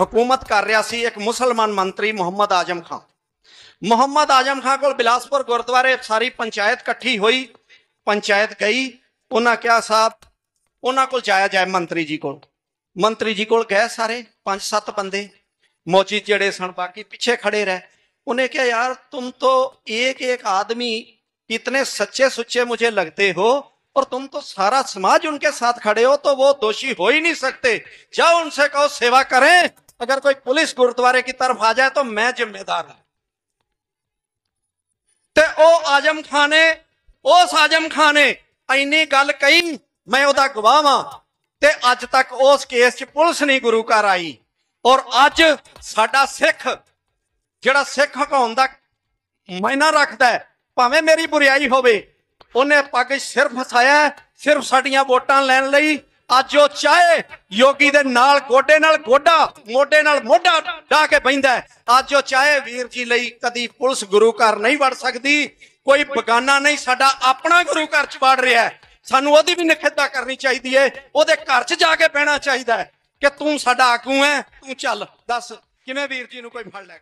हुकूमत कर रहा है एक मुसलमान मंत्री मुहम्मद आजम खां मुहम्मद आजम खां को बिलासपुर गुरुद्वारे सारी पंचायत कट्ठी हुई पंचायत गई उन्हें क्या साहब उन्होंने को जाया जाए मंत्री जी को मंत्री जी को गए सारे पांच सत्त बंदे मौजी जड़े सन बाकी पिछे खड़े रहे उन्हें क्या यार तुम तो एक एक आदमी इतने सच्चे सुच्चे मुझे लगते हो और तुम तो सारा समाज उनके साथ खड़े हो तो वो दोषी हो ही नहीं सकते जाओ उनसे कहो सेवा करें अगर कोई पुलिस गुरुद्वारे की तरफ आ जाए तो मैं जिम्मेदार हूं ਤੇ ਉਹ ਆਜਮ ਖਾਨ ਨੇ ਉਸ ਆਜਮ ਖਾਨ ਨੇ ਐਨੀ ਗੱਲ ਕਹੀ ਮੈਂ ਉਹਦਾ ਗਵਾਹ ਵਾਂ ਤੇ ਅੱਜ ਤੱਕ ਉਸ ਕੇਸ 'ਚ ਪੁਲਿਸ ਨਹੀਂ ਗੁਰੂ ਘਰ ਆਈ ਔਰ ਅੱਜ ਸਾਡਾ ਸਿੱਖ ਜਿਹੜਾ ਸਿੱਖ ਹਕਾਉਣ ਦਾ ਮਾਇਨਾ ਰੱਖਦਾ ਹੈ ਭਾਵੇਂ ਮੇਰੀ ਬੁਰੀਾਈ ਹੋਵੇ ਉਹਨੇ ਪੱਗ ਸਿਰਫ ਫਸਾਇਆ ਸਿਰਫ ਸਾਡੀਆਂ ਵੋਟਾਂ ਲੈਣ ਲਈ ਅੱਜ ਉਹ ਚਾਹੇ ਯੋਗੀ ਦੇ ਨਾਲ ਗੋਡੇ ਨਾਲ ਗੋਡਾ ਮੋਢੇ ਨਾਲ ਮੋਢਾ ਢਾ ਕੇ ਬੈਂਦਾ ਅੱਜ ਉਹ ਚਾਹੇ ਵੀਰ ਜੀ ਲਈ ਕਦੀ ਪੁਲਿਸ ਗੁਰੂ ਘਰ ਨਹੀਂ ਵੜ ਸਕਦੀ ਕੋਈ ਬਗਾਨਾ ਨਹੀਂ ਸਾਡਾ ਆਪਣਾ ਗੁਰੂ ਘਰ ਚ ਵੜ ਰਿਹਾ ਸਾਨੂੰ ਉਹਦੀ ਵੀ ਨਿਖੇਧਾ ਕਰਨੀ ਚਾਹੀਦੀ ਏ ਉਹਦੇ ਘਰ ਚ ਜਾ ਕੇ ਬਹਿਣਾ ਚਾਹੀਦਾ ਕਿ ਤੂੰ ਸਾਡਾ ਆਗੂ ਹੈ ਤੂੰ ਚੱਲ ਦੱਸ ਕਿਵੇਂ ਵੀਰ ਜੀ ਨੂੰ ਕੋਈ ਫੜ ਲੈਗਾ